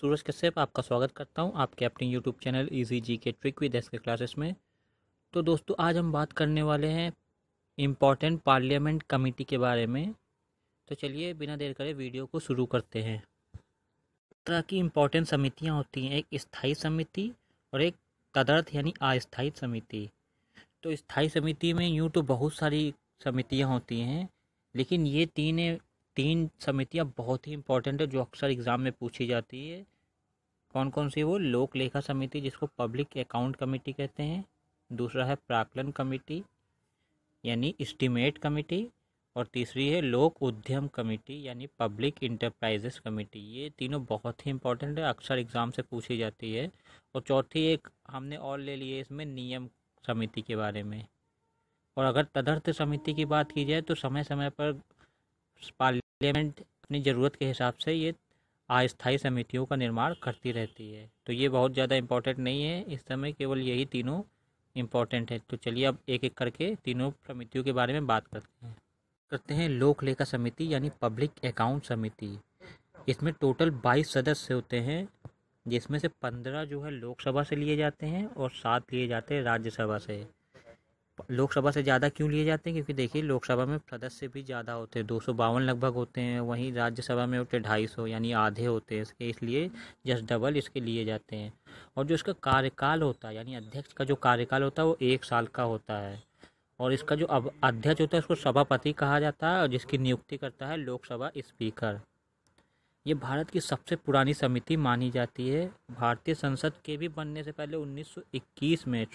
सूरज कश्यप आपका स्वागत करता हूं आपके अपने YouTube channel easy G K trick with S K classes में तो दोस्तों आज हम बात करने वाले हैं इम्पॉर्टेंट पार्लियामेंट कमेटी के बारे में तो चलिए बिना देर करे वीडियो को शुरू करते हैं तरह की इम्पॉर्टेंट समितियाँ होती हैं एक स्थायी समिति और एक तदर्थ यानी अस्थायी समिति तो स्थाई समिति में यूँ तो बहुत सारी समितियाँ होती हैं लेकिन ये तीन तीन समितियाँ बहुत ही इंपॉर्टेंट है जो अक्सर एग्ज़ाम में पूछी जाती है कौन कौन सी वो लोक लेखा समिति जिसको पब्लिक अकाउंट कमेटी कहते हैं दूसरा है प्राकलन कमेटी यानी इस्टीमेट कमेटी और तीसरी है लोक उद्यम कमेटी यानी पब्लिक इंटरप्राइजेस कमेटी ये तीनों बहुत ही इंपॉर्टेंट है अक्सर एग्ज़ाम से पूछी जाती है और चौथी एक हमने और ले लिए है इसमें नियम समिति के बारे में और अगर तदर्थ समिति की बात की जाए तो समय समय पर पार्लियामेंट अपनी ज़रूरत के हिसाब से ये अस्थायी समितियों का निर्माण करती रहती है तो ये बहुत ज़्यादा इम्पोर्टेंट नहीं है इस समय केवल यही तीनों इम्पोर्टेंट है तो चलिए अब एक एक करके तीनों समितियों के बारे में बात करते हैं करते हैं लोक लेखा समिति यानी पब्लिक अकाउंट समिति इसमें टोटल बाईस सदस्य होते हैं जिसमें से पंद्रह जो है लोकसभा से लिए जाते हैं और सात लिए जाते हैं राज्यसभा से लोकसभा से ज़्यादा क्यों लिए जाते हैं क्योंकि देखिए लोकसभा में सदस्य भी ज़्यादा होते हैं दो सौ बावन लगभग होते हैं वहीं राज्यसभा में होते ढाई सौ यानी आधे होते हैं इसके इसलिए जस्ट डबल इसके लिए जाते हैं और जो इसका कार्यकाल होता है यानी अध्यक्ष का जो कार्यकाल होता है वो एक साल का होता है और इसका जो अध्यक्ष होता है उसको सभापति कहा जाता है और जिसकी नियुक्ति करता है लोकसभा स्पीकर ये भारत की सबसे पुरानी समिति मानी जाती है भारतीय संसद के भी बनने से पहले 1921 में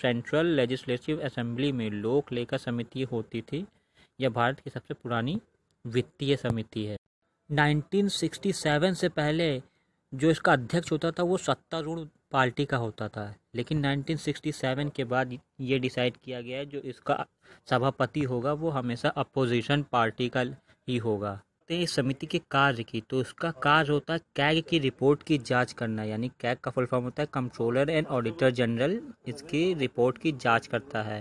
सेंट्रल लेजिस्लेटिव असेंबली में लोक लेखा समिति होती थी यह भारत की सबसे पुरानी वित्तीय समिति है 1967 से पहले जो इसका अध्यक्ष होता था वो सत्तारूढ़ पार्टी का होता था लेकिन 1967 के बाद ये डिसाइड किया गया है जो इसका सभापति होगा वो हमेशा अपोजिशन पार्टी का ही होगा करते हैं समिति के कार्य की तो उसका कार्य होता है कैग की रिपोर्ट की जांच करना यानी कैग का फुल फॉर्म होता है कंट्रोलर एंड ऑडिटर जनरल इसकी रिपोर्ट की जांच करता है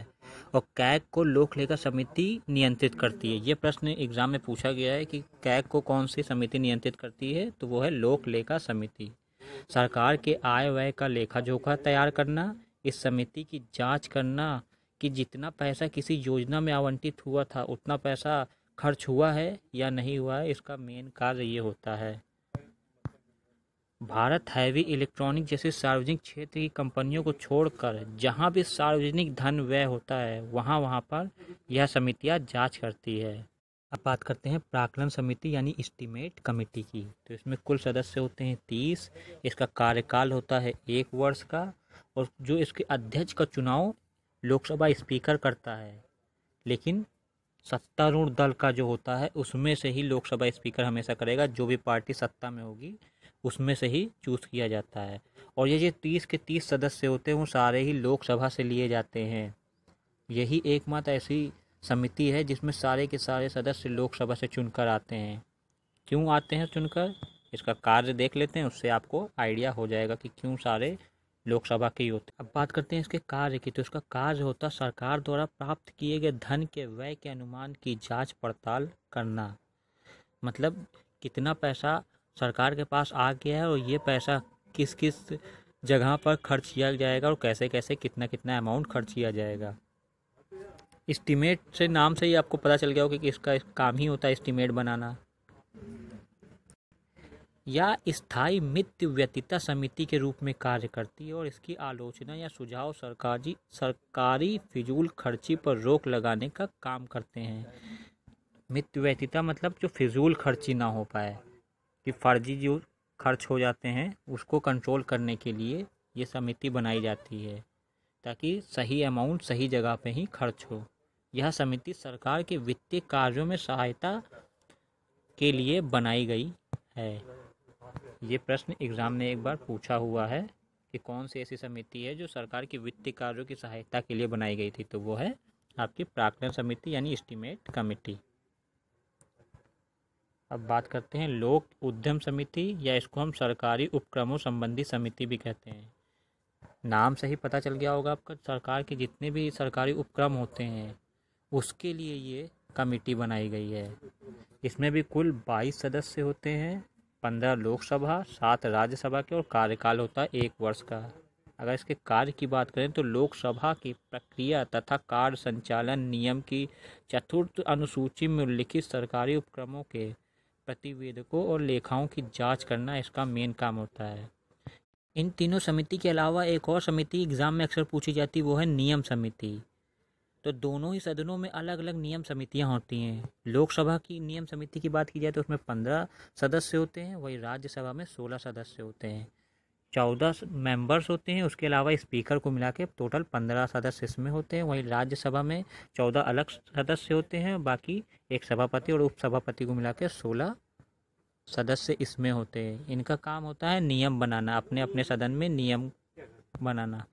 और कैग को लोक लेखा समिति नियंत्रित करती है ये प्रश्न एग्जाम में पूछा गया है कि कैग को कौन सी समिति नियंत्रित करती है तो वो है लोक लेखा समिति सरकार के आय व्यय का लेखा जोखा तैयार करना इस समिति की जांच करना कि जितना पैसा किसी योजना में आवंटित हुआ था उतना पैसा खर्च हुआ है या नहीं हुआ है इसका मेन कार्य ये होता है भारत हैवी इलेक्ट्रॉनिक जैसे सार्वजनिक क्षेत्र की कंपनियों को छोड़कर जहां भी सार्वजनिक धन व्यय होता है वहां वहां पर यह समितियां जांच करती है अब बात करते हैं प्राकलन समिति यानी इस्टीमेट कमेटी की तो इसमें कुल सदस्य होते हैं तीस इसका कार्यकाल होता है एक वर्ष का और जो इसके अध्यक्ष का चुनाव लोकसभा स्पीकर करता है लेकिन सत्तारूढ़ दल का जो होता है उसमें से ही लोकसभा स्पीकर हमेशा करेगा जो भी पार्टी सत्ता में होगी उसमें से ही चूज़ किया जाता है और ये जो तीस के तीस सदस्य होते हैं वो सारे ही लोकसभा से लिए जाते हैं यही एकमात्र ऐसी समिति है जिसमें सारे के सारे सदस्य लोकसभा से चुनकर आते हैं क्यों आते हैं चुनकर इसका कार्य देख लेते हैं उससे आपको आइडिया हो जाएगा कि क्यों सारे लोकसभा की होती अब बात करते हैं इसके कार्य की तो इसका कार्य होता सरकार द्वारा प्राप्त किए गए धन के व्यय के अनुमान की जांच पड़ताल करना मतलब कितना पैसा सरकार के पास आ गया है और ये पैसा किस किस जगह पर खर्च किया जाएगा और कैसे कैसे कितना कितना अमाउंट खर्च किया जाएगा इस्टीमेट से नाम से ही आपको पता चल गया होगा कि इसका काम ही होता है इस्टीमेट बनाना या स्थायी मित्र व्यतीता समिति के रूप में कार्य करती है और इसकी आलोचना या सुझाव सरकारी सरकारी फिजूल खर्ची पर रोक लगाने का काम करते हैं मित्र व्यतीता मतलब जो फिजूल खर्ची ना हो पाए कि फर्जी जो खर्च हो जाते हैं उसको कंट्रोल करने के लिए ये समिति बनाई जाती है ताकि सही अमाउंट सही जगह पे ही खर्च हो यह समिति सरकार के वित्तीय कार्यों में सहायता के लिए बनाई गई है ये प्रश्न एग्ज़ाम ने एक बार पूछा हुआ है कि कौन सी ऐसी समिति है जो सरकार की वित्तीय कार्यों की सहायता के लिए बनाई गई थी तो वो है आपकी प्राकलन समिति यानी इस्टीमेट कमेटी अब बात करते हैं लोक उद्यम समिति या इसको हम सरकारी उपक्रमों संबंधी समिति भी कहते हैं नाम से ही पता चल गया होगा आपका सरकार के जितने भी सरकारी उपक्रम होते हैं उसके लिए ये कमेटी बनाई गई है इसमें भी कुल बाईस सदस्य होते हैं पंद्रह लोकसभा सात राज्यसभा के और कार्यकाल होता है एक वर्ष का अगर इसके कार्य की बात करें तो लोकसभा की प्रक्रिया तथा कार्य संचालन नियम की चतुर्थ अनुसूची में उल्लिखित सरकारी उपक्रमों के प्रतिवेदकों और लेखाओं की जांच करना इसका मेन काम होता है इन तीनों समिति के अलावा एक और समिति एग्ज़ाम में अक्सर पूछी जाती है वो है नियम समिति तो दोनों ही सदनों में अलग अलग नियम समितियां होती हैं लोकसभा की नियम समिति की बात की जाए तो उसमें पंद्रह सदस्य होते हैं वही राज्यसभा में सोलह सदस्य होते हैं चौदह मेंबर्स होते हैं उसके अलावा स्पीकर को मिला के टोटल पंद्रह सदस्य इसमें होते हैं वहीं राज्यसभा में चौदह अलग सदस्य होते हैं बाकी एक सभापति और उपसभापति को मिला के सोलह सदस्य इसमें होते हैं इनका काम होता है नियम बनाना अपने अपने सदन में नियम बनाना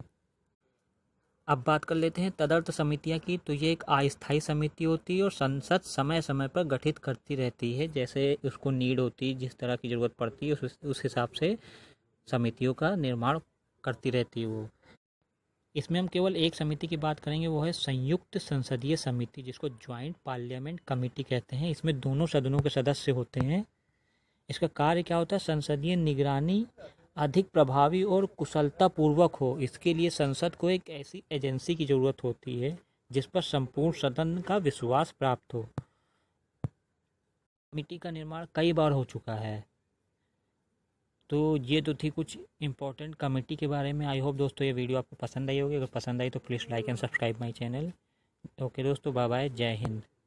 अब बात कर लेते हैं तदर्थ समितियाँ की तो ये एक अस्थायी समिति होती है और संसद समय समय पर गठित करती रहती है जैसे उसको नीड होती है जिस तरह की ज़रूरत पड़ती है उस उस हिसाब से समितियों का निर्माण करती रहती है वो इसमें हम केवल एक समिति की बात करेंगे वो है संयुक्त संसदीय समिति जिसको ज्वाइंट पार्लियामेंट कमेटी कहते हैं इसमें दोनों सदनों के सदस्य होते हैं इसका कार्य क्या होता है संसदीय निगरानी अधिक प्रभावी और कुशलतापूर्वक हो इसके लिए संसद को एक ऐसी एजेंसी की ज़रूरत होती है जिस पर संपूर्ण सदन का विश्वास प्राप्त हो कमिटी का निर्माण कई बार हो चुका है तो ये तो थी कुछ इम्पोर्टेंट कमेटी के बारे में आई होप दोस्तों ये वीडियो आपको पसंद आई होगी अगर पसंद आई तो please like and subscribe my channel okay दोस्तों बाय बाय जय हिंद